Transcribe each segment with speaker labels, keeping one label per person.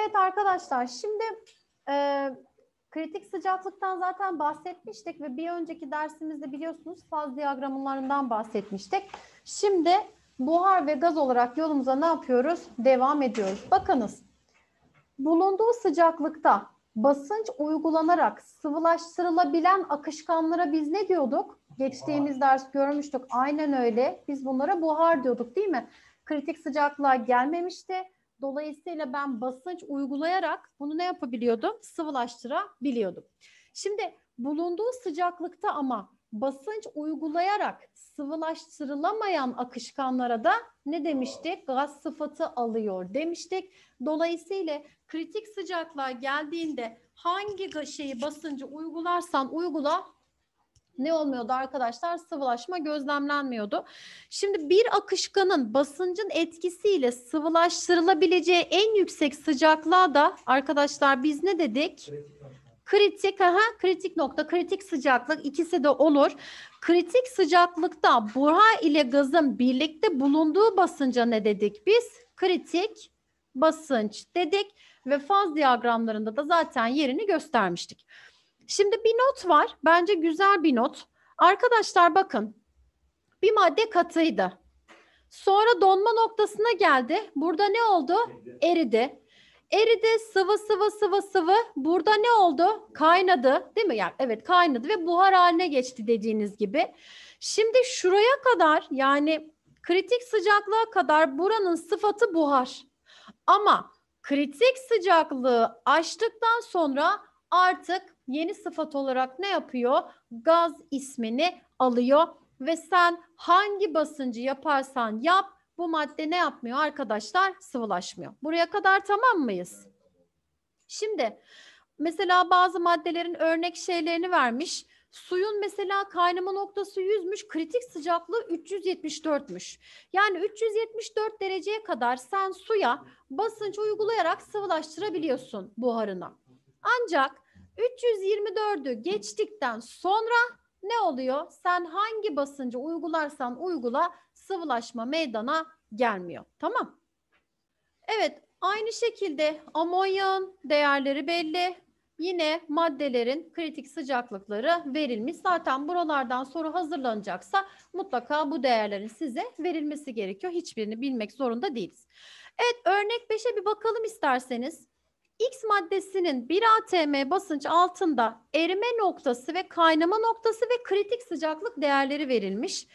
Speaker 1: Evet arkadaşlar şimdi e, kritik sıcaklıktan zaten bahsetmiştik ve bir önceki dersimizde biliyorsunuz faz diyagramlarından bahsetmiştik. Şimdi buhar ve gaz olarak yolumuza ne yapıyoruz? Devam ediyoruz. Bakınız bulunduğu sıcaklıkta basınç uygulanarak sıvılaştırılabilen akışkanlara biz ne diyorduk? Geçtiğimiz ders görmüştük. Aynen öyle. Biz bunlara buhar diyorduk değil mi? Kritik sıcaklığa gelmemişti Dolayısıyla ben basınç uygulayarak bunu ne yapabiliyordum? Sıvılaştırabiliyordum. Şimdi bulunduğu sıcaklıkta ama basınç uygulayarak sıvılaştırılamayan akışkanlara da ne demiştik? Gaz sıfatı alıyor demiştik. Dolayısıyla kritik sıcaklığa geldiğinde hangi şeyi basıncı uygularsan uygula ne olmuyordu arkadaşlar? Sıvılaşma gözlemlenmiyordu. Şimdi bir akışkanın basıncın etkisiyle sıvılaştırılabileceği en yüksek sıcaklığa da arkadaşlar biz ne dedik? Kritik, aha, kritik nokta, kritik sıcaklık ikisi de olur. Kritik sıcaklıkta burha ile gazın birlikte bulunduğu basınca ne dedik biz? Kritik basınç dedik ve faz diyagramlarında da zaten yerini göstermiştik. Şimdi bir not var. Bence güzel bir not. Arkadaşlar bakın. Bir madde katıydı. Sonra donma noktasına geldi. Burada ne oldu? Eridi. Eridi, sıvı sıvı sıvı sıvı. Burada ne oldu? Kaynadı, değil mi? Yani evet, kaynadı ve buhar haline geçti dediğiniz gibi. Şimdi şuraya kadar yani kritik sıcaklığa kadar buranın sıfatı buhar. Ama kritik sıcaklığı aştıktan sonra artık yeni sıfat olarak ne yapıyor? Gaz ismini alıyor ve sen hangi basıncı yaparsan yap bu madde ne yapmıyor arkadaşlar? Sıvılaşmıyor. Buraya kadar tamam mıyız? Şimdi mesela bazı maddelerin örnek şeylerini vermiş. Suyun mesela kaynama noktası 100'müş, kritik sıcaklığı 374'müş. Yani 374 dereceye kadar sen suya basınç uygulayarak sıvılaştırabiliyorsun buharına. Ancak 324'ü geçtikten sonra ne oluyor? Sen hangi basıncı uygularsan uygula sıvılaşma meydana gelmiyor. Tamam. Evet aynı şekilde amonyağın değerleri belli. Yine maddelerin kritik sıcaklıkları verilmiş. Zaten buralardan soru hazırlanacaksa mutlaka bu değerlerin size verilmesi gerekiyor. Hiçbirini bilmek zorunda değiliz. Evet örnek 5'e bir bakalım isterseniz. X maddesinin 1 atm basınç altında erime noktası ve kaynama noktası ve kritik sıcaklık değerleri verilmiş.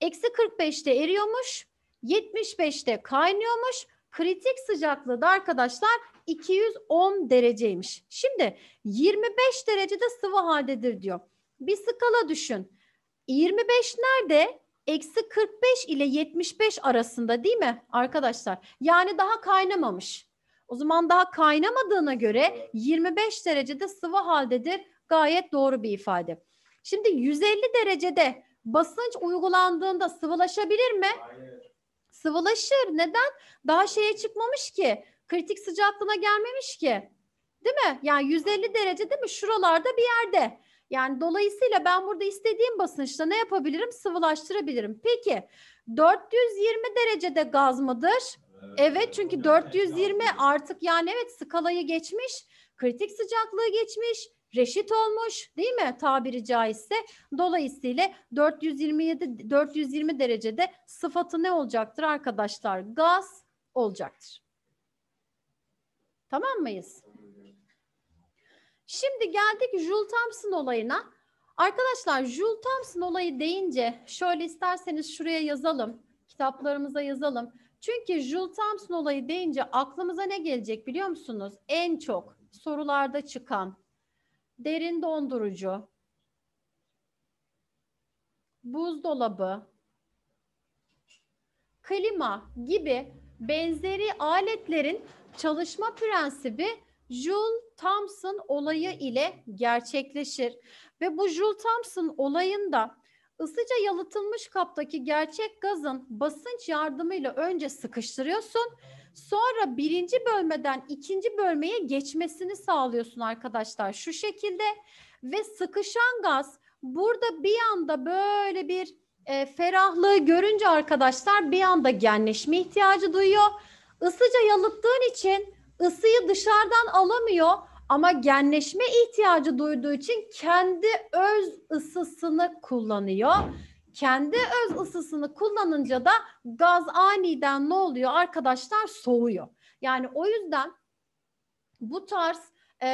Speaker 1: Eksi 45'te eriyormuş, 75'te kaynıyormuş. Kritik sıcaklığı da arkadaşlar 210 dereceymiş. Şimdi 25 derecede sıvı haldedir diyor. Bir skala düşün. 25 nerede? Eksi 45 ile 75 arasında değil mi arkadaşlar? Yani daha kaynamamış. O zaman daha kaynamadığına göre 25 derecede sıvı haldedir. Gayet doğru bir ifade. Şimdi 150 derecede basınç uygulandığında sıvılaşabilir mi? Sıvılaşır. Neden? Daha şeye çıkmamış ki. Kritik sıcaklığına gelmemiş ki. Değil mi? Yani 150 derece değil mi? Şuralarda bir yerde. Yani dolayısıyla ben burada istediğim basınçta ne yapabilirim? Sıvılaştırabilirim. Peki 420 derecede gaz mıdır? Evet, çünkü 420 artık yani evet skalayı geçmiş, kritik sıcaklığı geçmiş, reşit olmuş değil mi tabiri caizse? Dolayısıyla 427 420 derecede sıfatı ne olacaktır arkadaşlar? Gaz olacaktır. Tamam mıyız? Şimdi geldik Joule Thomson olayına. Arkadaşlar Joule Thomson olayı deyince şöyle isterseniz şuraya yazalım. Kitaplarımıza yazalım. Çünkü Jules Thompson olayı deyince aklımıza ne gelecek biliyor musunuz? En çok sorularda çıkan derin dondurucu, buzdolabı, klima gibi benzeri aletlerin çalışma prensibi Jules Thompson olayı ile gerçekleşir. Ve bu Jules Thompson olayında Isıca yalıtılmış kaptaki gerçek gazın basınç yardımıyla önce sıkıştırıyorsun. Sonra birinci bölmeden ikinci bölmeye geçmesini sağlıyorsun arkadaşlar şu şekilde. Ve sıkışan gaz burada bir anda böyle bir e, ferahlığı görünce arkadaşlar bir anda genleşme ihtiyacı duyuyor. Isıca yalıttığın için ısıyı dışarıdan alamıyor ama genleşme ihtiyacı duyduğu için kendi öz ısısını kullanıyor. Kendi öz ısısını kullanınca da gaz aniden ne oluyor? Arkadaşlar soğuyor. Yani o yüzden bu tarz e,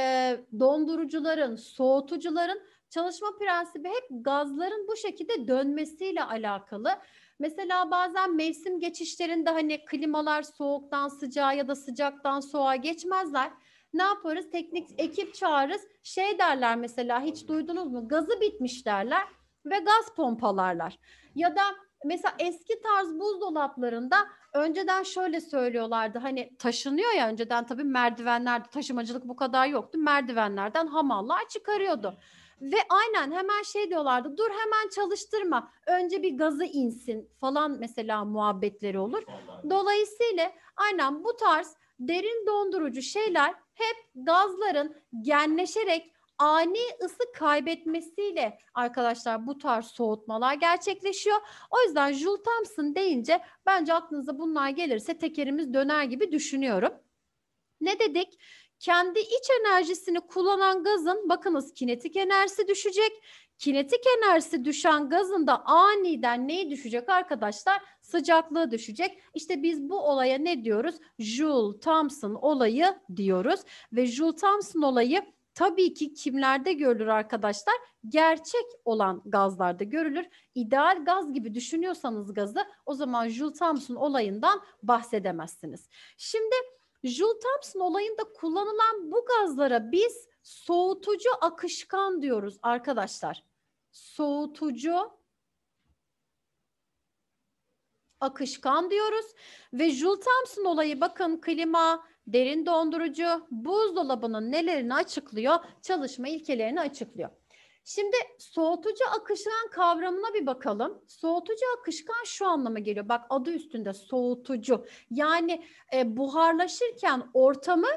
Speaker 1: dondurucuların, soğutucuların çalışma prensibi hep gazların bu şekilde dönmesiyle alakalı. Mesela bazen mevsim geçişlerinde hani klimalar soğuktan sıcağa ya da sıcaktan soğuğa geçmezler ne yaparız? Teknik ekip çağırırız. Şey derler mesela hiç duydunuz mu? Gazı bitmiş derler ve gaz pompalarlar. Ya da mesela eski tarz buzdolaplarında önceden şöyle söylüyorlardı. Hani taşınıyor ya önceden tabii merdivenlerde taşımacılık bu kadar yoktu. Merdivenlerden hamallar çıkarıyordu. Ve aynen hemen şey diyorlardı dur hemen çalıştırma önce bir gazı insin falan mesela muhabbetleri olur. Dolayısıyla aynen bu tarz derin dondurucu şeyler hep gazların genleşerek ani ısı kaybetmesiyle arkadaşlar bu tarz soğutmalar gerçekleşiyor. O yüzden Joule Thomson deyince bence aklınıza bunlar gelirse tekerimiz döner gibi düşünüyorum. Ne dedik? kendi iç enerjisini kullanan gazın bakınız kinetik enerjisi düşecek. Kinetik enerjisi düşen gazın da aniden neyi düşecek arkadaşlar? Sıcaklığı düşecek. İşte biz bu olaya ne diyoruz? Joule Thomson olayı diyoruz ve Joule Thomson olayı tabii ki kimlerde görülür arkadaşlar? Gerçek olan gazlarda görülür. İdeal gaz gibi düşünüyorsanız gazı o zaman Joule Thomson olayından bahsedemezsiniz. Şimdi Joule Thompson olayında kullanılan bu gazlara biz soğutucu akışkan diyoruz arkadaşlar. Soğutucu akışkan diyoruz ve Joule Thompson olayı bakın klima, derin dondurucu, buzdolabının nelerini açıklıyor, çalışma ilkelerini açıklıyor. Şimdi soğutucu akışkan kavramına bir bakalım. Soğutucu akışkan şu anlama geliyor. Bak adı üstünde soğutucu. Yani e, buharlaşırken ortamı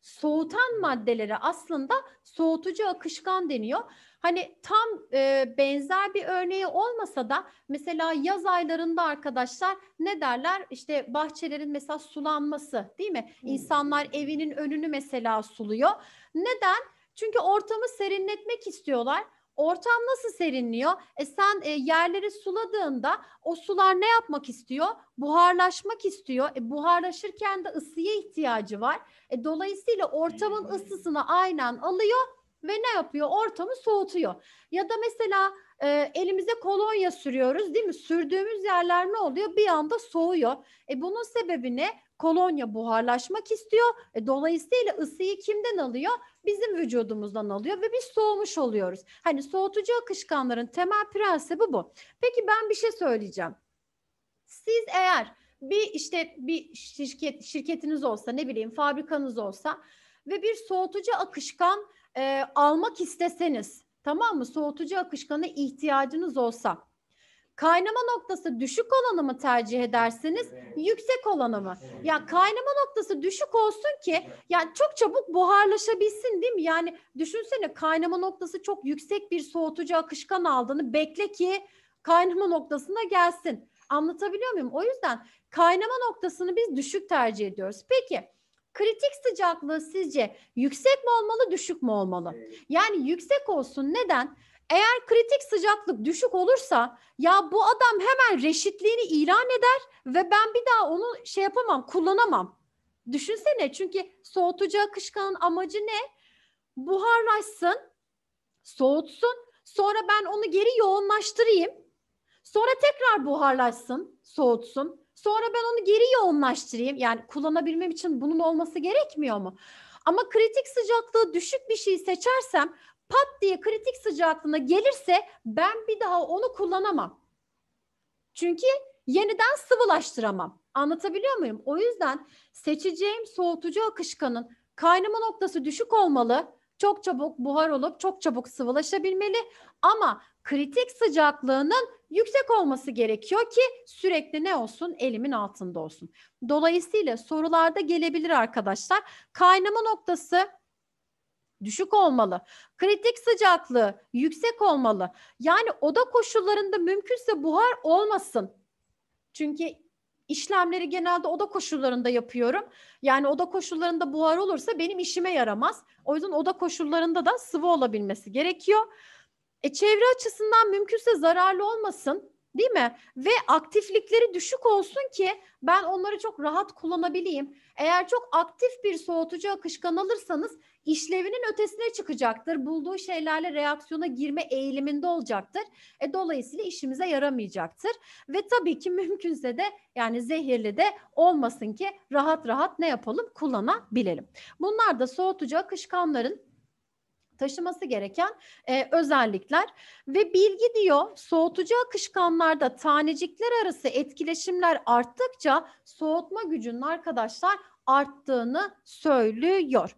Speaker 1: soğutan maddelere aslında soğutucu akışkan deniyor. Hani tam e, benzer bir örneği olmasa da mesela yaz aylarında arkadaşlar ne derler? İşte bahçelerin mesela sulanması değil mi? Hmm. İnsanlar evinin önünü mesela suluyor. Neden? Çünkü ortamı serinletmek istiyorlar. Ortam nasıl serinliyor? E sen e, yerleri suladığında o sular ne yapmak istiyor? Buharlaşmak istiyor. E, buharlaşırken de ısıya ihtiyacı var. E, dolayısıyla ortamın ısısını aynen alıyor ve ne yapıyor? Ortamı soğutuyor. Ya da mesela e, elimize kolonya sürüyoruz değil mi? Sürdüğümüz yerler ne oluyor? Bir anda soğuyor. E, bunun sebebi ne? Kolonya buharlaşmak istiyor. E, dolayısıyla ısıyı kimden alıyor? Bizim vücudumuzdan alıyor ve biz soğumuş oluyoruz. Hani soğutucu akışkanların temel prensibi bu. Peki ben bir şey söyleyeceğim. Siz eğer bir işte bir şirket şirketiniz olsa ne bileyim fabrikanız olsa ve bir soğutucu akışkan e, almak isteseniz tamam mı soğutucu akışkanı ihtiyacınız olsa Kaynama noktası düşük olanı mı tercih edersiniz, yüksek olanı mı? Ya kaynama noktası düşük olsun ki yani çok çabuk buharlaşabilsin değil mi? Yani düşünsene kaynama noktası çok yüksek bir soğutucu akışkan aldığını bekle ki kaynama noktasına gelsin. Anlatabiliyor muyum? O yüzden kaynama noktasını biz düşük tercih ediyoruz. Peki kritik sıcaklığı sizce yüksek mi olmalı, düşük mü olmalı? Yani yüksek olsun. Neden? Eğer kritik sıcaklık düşük olursa ya bu adam hemen reşitliğini ilan eder ve ben bir daha onu şey yapamam, kullanamam. Düşünsene çünkü soğutucu akışkanın amacı ne? Buharlaşsın, soğutsun, sonra ben onu geri yoğunlaştırayım. Sonra tekrar buharlaşsın, soğutsun. Sonra ben onu geri yoğunlaştırayım. Yani kullanabilmem için bunun olması gerekmiyor mu? Ama kritik sıcaklığı düşük bir şey seçersem pat diye kritik sıcaklığına gelirse ben bir daha onu kullanamam. Çünkü yeniden sıvılaştıramam. Anlatabiliyor muyum? O yüzden seçeceğim soğutucu akışkanın kaynama noktası düşük olmalı. Çok çabuk buhar olup çok çabuk sıvılaşabilmeli ama kritik sıcaklığının yüksek olması gerekiyor ki sürekli ne olsun elimin altında olsun. Dolayısıyla sorularda gelebilir arkadaşlar. Kaynama noktası düşük olmalı. Kritik sıcaklığı yüksek olmalı. Yani oda koşullarında mümkünse buhar olmasın. Çünkü işlemleri genelde oda koşullarında yapıyorum. Yani oda koşullarında buhar olursa benim işime yaramaz. O yüzden oda koşullarında da sıvı olabilmesi gerekiyor. E, çevre açısından mümkünse zararlı olmasın değil mi? Ve aktiflikleri düşük olsun ki ben onları çok rahat kullanabileyim. Eğer çok aktif bir soğutucu akışkan alırsanız işlevinin ötesine çıkacaktır. Bulduğu şeylerle reaksiyona girme eğiliminde olacaktır. E, dolayısıyla işimize yaramayacaktır. Ve tabii ki mümkünse de yani zehirli de olmasın ki rahat rahat ne yapalım kullanabilelim. Bunlar da soğutucu akışkanların taşıması gereken e, özellikler ve bilgi diyor soğutucu akışkanlarda tanecikler arası etkileşimler arttıkça soğutma gücünün arkadaşlar arttığını söylüyor.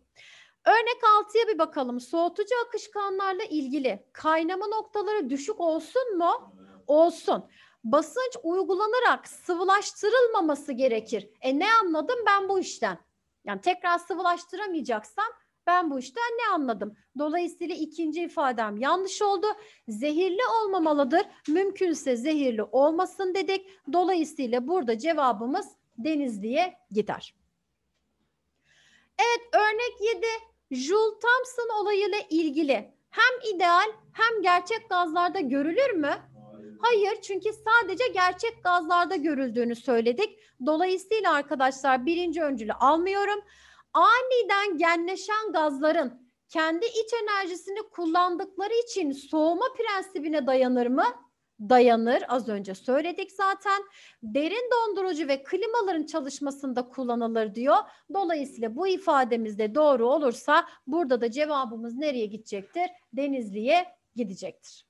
Speaker 1: Örnek 6'ya bir bakalım. Soğutucu akışkanlarla ilgili kaynama noktaları düşük olsun mu? Olsun. Basınç uygulanarak sıvılaştırılmaması gerekir. E ne anladım ben bu işten? Yani tekrar sıvılaştıramayacaksam ben bu işten ne anladım? Dolayısıyla ikinci ifadem yanlış oldu. Zehirli olmamalıdır. Mümkünse zehirli olmasın dedik. Dolayısıyla burada cevabımız Denizli'ye gider. Evet örnek 7. Jules Thompson olayıyla ilgili hem ideal hem gerçek gazlarda görülür mü? Hayır çünkü sadece gerçek gazlarda görüldüğünü söyledik. Dolayısıyla arkadaşlar birinci öncülü almıyorum aniden genleşen gazların kendi iç enerjisini kullandıkları için soğuma prensibine dayanır mı? Dayanır. Az önce söyledik zaten. Derin dondurucu ve klimaların çalışmasında kullanılır diyor. Dolayısıyla bu ifademiz de doğru olursa burada da cevabımız nereye gidecektir? Denizli'ye gidecektir.